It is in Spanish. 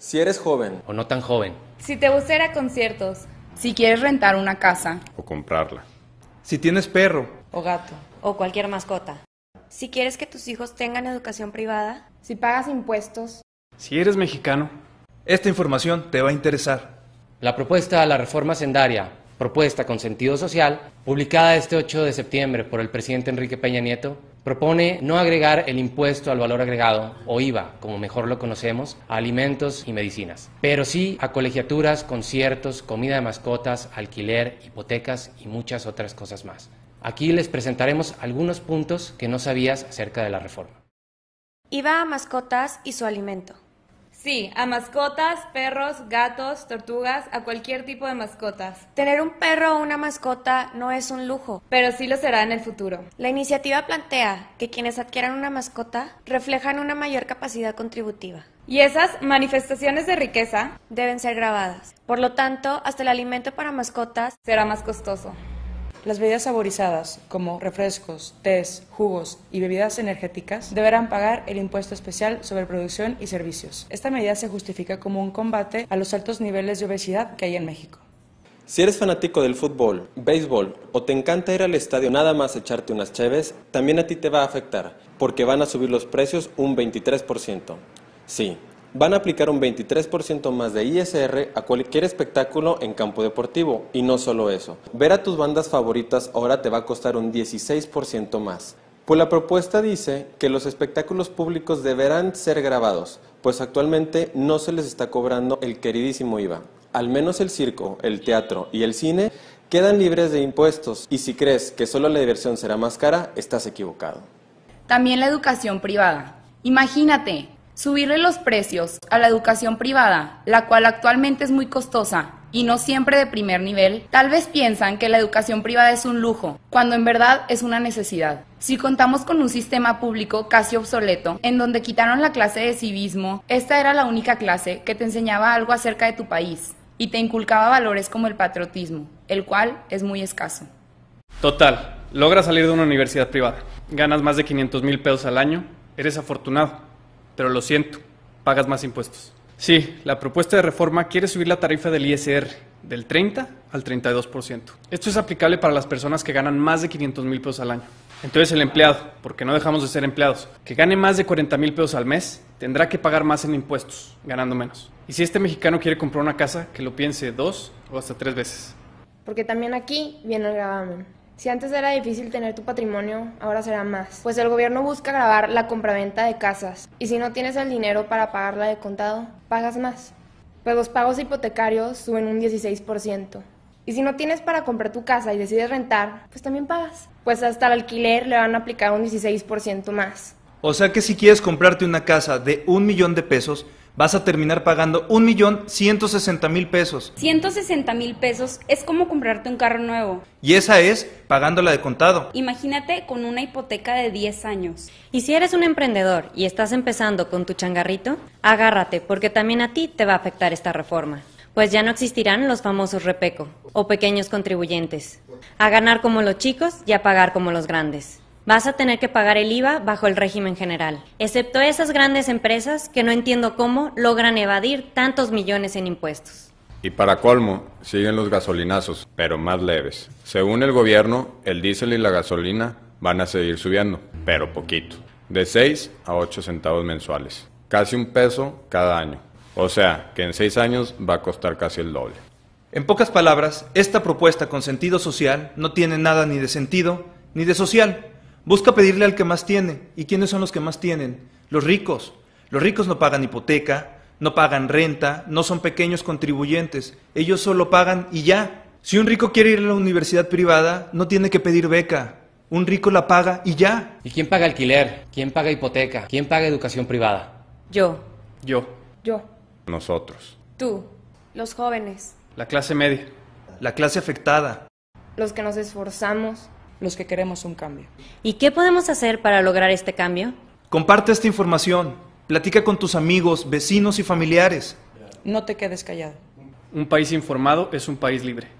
Si eres joven o no tan joven. Si te gusta a conciertos. Si quieres rentar una casa. O comprarla. Si tienes perro. O gato. O cualquier mascota. Si quieres que tus hijos tengan educación privada. Si pagas impuestos. Si eres mexicano. Esta información te va a interesar. La propuesta de la reforma sendaria, propuesta con sentido social, publicada este 8 de septiembre por el presidente Enrique Peña Nieto, propone no agregar el impuesto al valor agregado, o IVA, como mejor lo conocemos, a alimentos y medicinas, pero sí a colegiaturas, conciertos, comida de mascotas, alquiler, hipotecas y muchas otras cosas más. Aquí les presentaremos algunos puntos que no sabías acerca de la reforma. IVA a mascotas y su alimento. Sí, a mascotas, perros, gatos, tortugas, a cualquier tipo de mascotas. Tener un perro o una mascota no es un lujo, pero sí lo será en el futuro. La iniciativa plantea que quienes adquieran una mascota reflejan una mayor capacidad contributiva. Y esas manifestaciones de riqueza deben ser grabadas. Por lo tanto, hasta el alimento para mascotas será más costoso. Las bebidas saborizadas, como refrescos, tés, jugos y bebidas energéticas, deberán pagar el impuesto especial sobre producción y servicios. Esta medida se justifica como un combate a los altos niveles de obesidad que hay en México. Si eres fanático del fútbol, béisbol o te encanta ir al estadio nada más echarte unas cheves, también a ti te va a afectar, porque van a subir los precios un 23%. Sí, van a aplicar un 23% más de ISR a cualquier espectáculo en campo deportivo. Y no solo eso, ver a tus bandas favoritas ahora te va a costar un 16% más. Pues la propuesta dice que los espectáculos públicos deberán ser grabados, pues actualmente no se les está cobrando el queridísimo IVA. Al menos el circo, el teatro y el cine quedan libres de impuestos y si crees que solo la diversión será más cara, estás equivocado. También la educación privada. Imagínate, Subirle los precios a la educación privada, la cual actualmente es muy costosa y no siempre de primer nivel, tal vez piensan que la educación privada es un lujo, cuando en verdad es una necesidad. Si contamos con un sistema público casi obsoleto, en donde quitaron la clase de civismo, esta era la única clase que te enseñaba algo acerca de tu país y te inculcaba valores como el patriotismo, el cual es muy escaso. Total, logras salir de una universidad privada, ganas más de 500 mil pesos al año, eres afortunado pero lo siento, pagas más impuestos. Sí, la propuesta de reforma quiere subir la tarifa del ISR del 30 al 32%. Esto es aplicable para las personas que ganan más de 500 mil pesos al año. Entonces el empleado, porque no dejamos de ser empleados, que gane más de 40 mil pesos al mes, tendrá que pagar más en impuestos, ganando menos. Y si este mexicano quiere comprar una casa, que lo piense dos o hasta tres veces. Porque también aquí viene el gravamen. Si antes era difícil tener tu patrimonio, ahora será más, pues el gobierno busca grabar la compraventa de casas y si no tienes el dinero para pagarla de contado, pagas más, pues los pagos hipotecarios suben un 16%. Y si no tienes para comprar tu casa y decides rentar, pues también pagas, pues hasta el alquiler le van a aplicar un 16% más. O sea que si quieres comprarte una casa de un millón de pesos, vas a terminar pagando un pesos. 160.000 pesos es como comprarte un carro nuevo. Y esa es pagándola de contado. Imagínate con una hipoteca de 10 años. Y si eres un emprendedor y estás empezando con tu changarrito, agárrate porque también a ti te va a afectar esta reforma pues ya no existirán los famosos repeco o pequeños contribuyentes. A ganar como los chicos y a pagar como los grandes vas a tener que pagar el IVA bajo el régimen general, excepto esas grandes empresas que no entiendo cómo logran evadir tantos millones en impuestos. Y para colmo, siguen los gasolinazos, pero más leves. Según el gobierno, el diésel y la gasolina van a seguir subiendo, pero poquito, de 6 a 8 centavos mensuales, casi un peso cada año. O sea, que en 6 años va a costar casi el doble. En pocas palabras, esta propuesta con sentido social no tiene nada ni de sentido ni de social. Busca pedirle al que más tiene. ¿Y quiénes son los que más tienen? Los ricos. Los ricos no pagan hipoteca, no pagan renta, no son pequeños contribuyentes. Ellos solo pagan y ya. Si un rico quiere ir a la universidad privada, no tiene que pedir beca. Un rico la paga y ya. ¿Y quién paga alquiler? ¿Quién paga hipoteca? ¿Quién paga educación privada? Yo. Yo. Yo. Nosotros. Tú. Los jóvenes. La clase media. La clase afectada. Los que nos esforzamos los que queremos un cambio. ¿Y qué podemos hacer para lograr este cambio? Comparte esta información, platica con tus amigos, vecinos y familiares. No te quedes callado. Un país informado es un país libre.